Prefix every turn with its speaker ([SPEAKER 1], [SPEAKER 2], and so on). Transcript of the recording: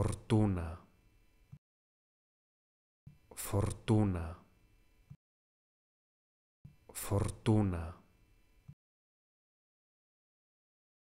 [SPEAKER 1] fortuna, fortuna, fortuna.